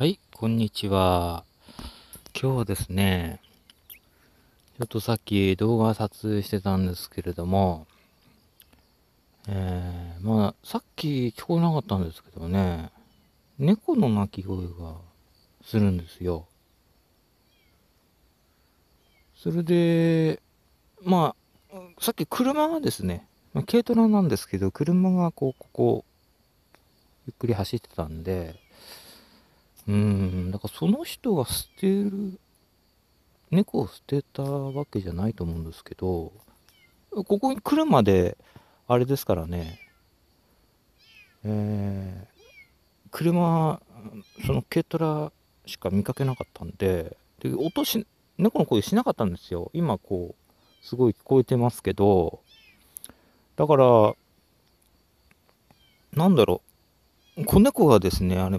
はい、こんにちは。今日はですね、ちょっとさっき動画撮影してたんですけれども、えー、まあ、さっき聞こえなかったんですけどね、猫の鳴き声がするんですよ。それで、まあ、さっき車がですね、軽トラなんですけど、車がこう、ここ、ゆっくり走ってたんで、うん、だからその人が捨てる、猫を捨てたわけじゃないと思うんですけど、ここに来るまで、あれですからね、えー、車、その軽トラしか見かけなかったんで、で音し、猫の声しなかったんですよ。今こう、すごい聞こえてますけど、だから、なんだろう、子猫がですね、あれ、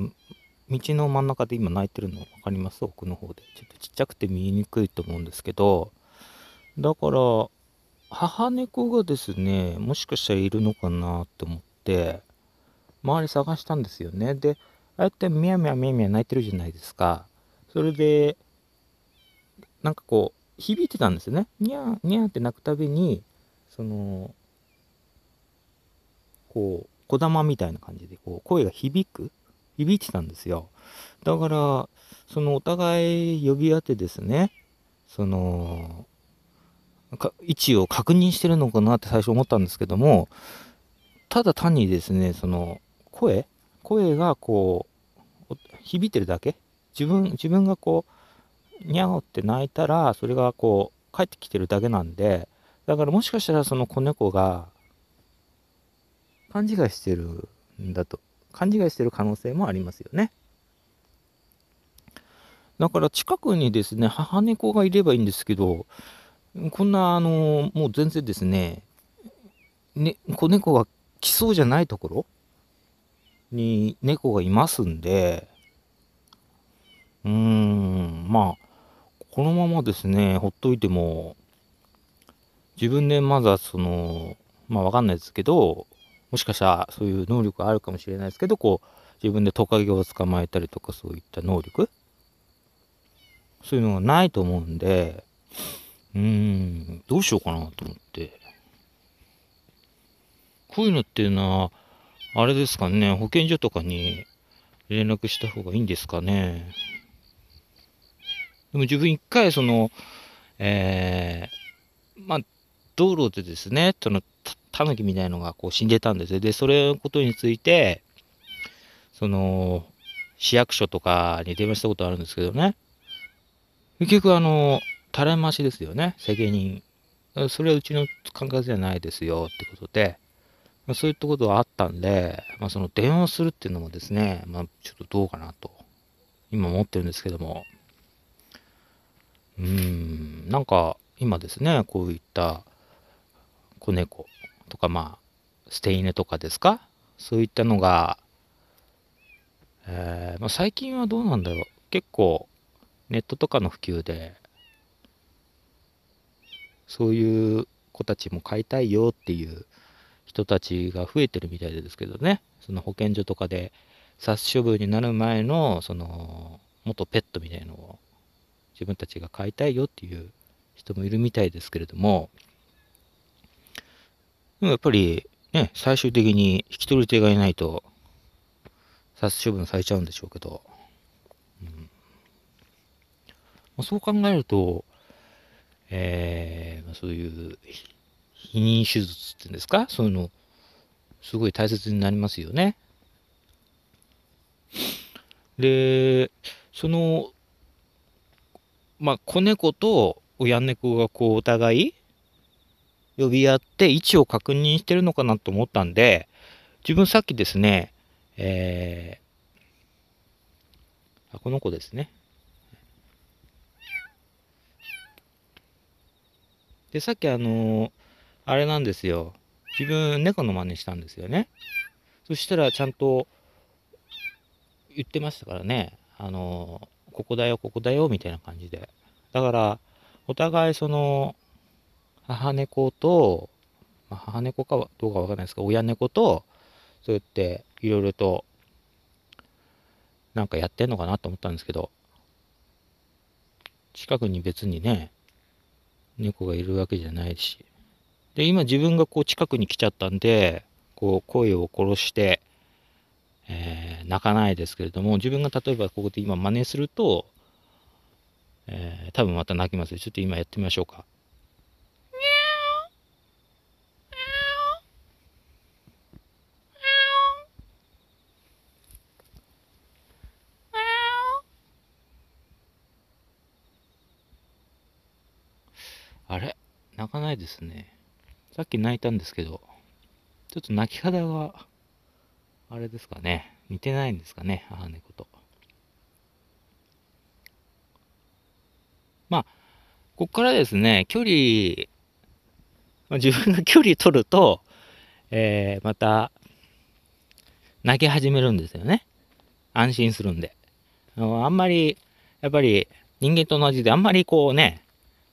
道の真ん中で今泣いてるの分かります奥の方で。ちょっとちっちゃくて見えにくいと思うんですけど、だから、母猫がですね、もしかしたらいるのかなと思って、周り探したんですよね。で、ああやってみやみやみやみや泣いてるじゃないですか。それで、なんかこう、響いてたんですよね。にゃー、にゃーって泣くたびに、その、こう、小玉みたいな感じで、こう、声が響く。響いてたんですよ。だから、そのお互い呼び合ってですね、その、位置を確認してるのかなって最初思ったんですけども、ただ単にですね、その声、声がこう、響いてるだけ自分、自分がこう、にゃおって泣いたら、それがこう、帰ってきてるだけなんで、だからもしかしたらその子猫が、勘違いしてるんだと勘違いしてる可能性もありますよね。だから近くにですね、母猫がいればいいんですけど、こんな、あの、もう全然ですね、ね子猫が来そうじゃないところに猫がいますんで、うーん、まあ、このままですね、ほっといても、自分でまだその、まあわかんないですけど、もしかしたらそういう能力があるかもしれないですけど、こう、自分でトカゲを捕まえたりとかそういった能力そういうのがないと思うんで、うーん、どうしようかなと思って。こういうのっていうのは、あれですかね、保健所とかに連絡した方がいいんですかね。でも自分一回その、えー、まあ、道路でですね、そのタヌキみたいのがこう死んでたんですよ。で、それのことについて、その、市役所とかに電話したことあるんですけどね。結局、あの、垂れ回しですよね、責任。それはうちの管轄じゃないですよってことで、まあ、そういったことがあったんで、まあ、その電話をするっていうのもですね、まあ、ちょっとどうかなと、今思ってるんですけども。うーん、なんか、今ですね、こういった子猫、とか、まあ、捨て犬とかですかそういったのが、えー、まあ、最近はどうなんだろう。結構、ネットとかの普及で、そういう子たちも飼いたいよっていう人たちが増えてるみたいですけどね。その保健所とかで殺処分になる前の、その、元ペットみたいのを自分たちが飼いたいよっていう人もいるみたいですけれども、でもやっぱり、ね、最終的に引き取り手がいないと、殺処分されちゃうんでしょうけど、うん、まあ、そう考えると、えーまあ、そういう避妊手術っていうんですかそういうのすごい大切になりますよね。でそのまあ子猫と親猫がこうお互い呼び合って位置を確認してるのかなと思ったんで、自分さっきですね、えー、この子ですね。で、さっきあのー、あれなんですよ。自分、猫の真似したんですよね。そしたら、ちゃんと言ってましたからね。あのー、ここだよ、ここだよ、みたいな感じで。だから、お互いその、母猫と、まあ、母猫かどうかわかんないですけど、親猫と、そうやっていろいろと、なんかやってんのかなと思ったんですけど、近くに別にね、猫がいるわけじゃないし。で、今自分がこう近くに来ちゃったんで、こう声を殺して、えー、泣かないですけれども、自分が例えばここで今真似すると、えー、多分また泣きます。ちょっと今やってみましょうか。泣かないですね。さっき泣いたんですけど、ちょっと泣き方が、あれですかね。似てないんですかね、母猫と。まあ、ここからですね、距離、自分が距離取ると、えー、また、泣き始めるんですよね。安心するんで。あんまり、やっぱり人間と同じで、あんまりこうね、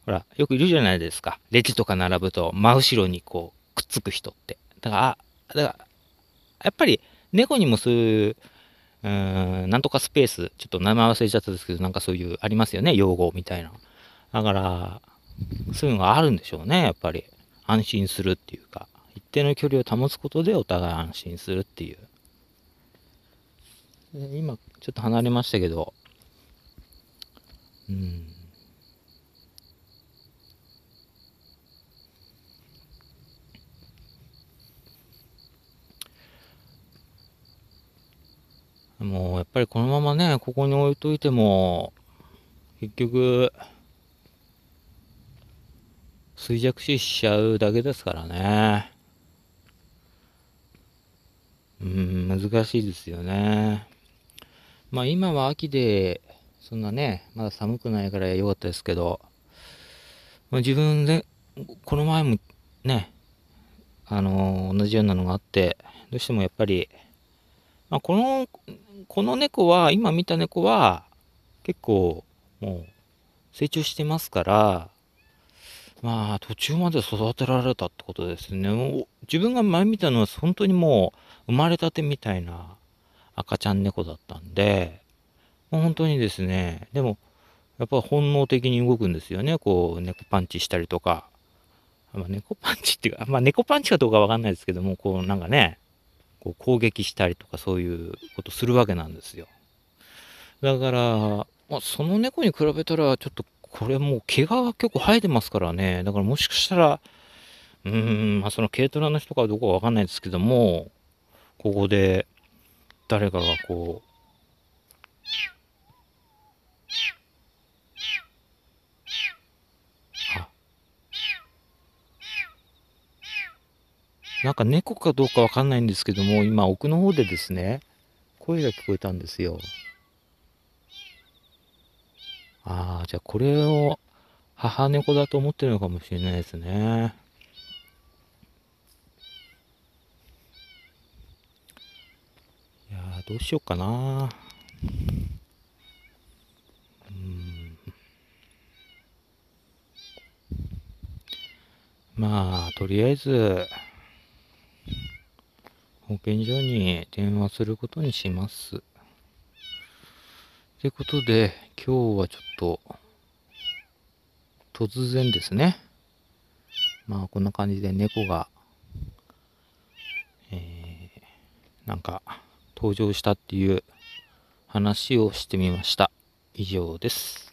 ほら、よくいるじゃないですか。レジとか並ぶと真後ろにこう、くっつく人って。だから、あだからやっぱり猫にもそういう、うん、なんとかスペース、ちょっと名前忘れちゃったんですけど、なんかそういうありますよね、用語みたいな。だから、そういうのがあるんでしょうね、やっぱり。安心するっていうか、一定の距離を保つことでお互い安心するっていう。今、ちょっと離れましたけど、うん。ぱりこのままね、ここに置いといても、結局、衰弱死しちゃうだけですからね。うん、難しいですよね。まあ今は秋で、そんなね、まだ寒くないから良かったですけど、まあ、自分で、この前もね、あのー、同じようなのがあって、どうしてもやっぱり、まあこのこの猫は、今見た猫は、結構、もう、成長してますから、まあ、途中まで育てられたってことですね。自分が前見たのは、本当にもう、生まれたてみたいな赤ちゃん猫だったんで、もう本当にですね、でも、やっぱ本能的に動くんですよね。こう、猫パンチしたりとか。まあ、猫パンチっていうか、まあ、猫パンチかどうかわかんないですけども、こう、なんかね、こう攻撃したりとかそういうことするわけなんですよ。だから、まあ、その猫に比べたらちょっとこれもう毛が結構生えてますからね。だからもしかしたら、うーん、まあ、その軽トラの人かどうかわかんないですけども、ここで誰かがこうなんか猫かどうかわかんないんですけども、今奥の方でですね、声が聞こえたんですよ。ああ、じゃあこれを母猫だと思ってるのかもしれないですね。いやどうしようかな。まあ、とりあえず、保健所に電話することにします。ってことで、今日はちょっと、突然ですね。まあ、こんな感じで猫が、えー、なんか、登場したっていう話をしてみました。以上です。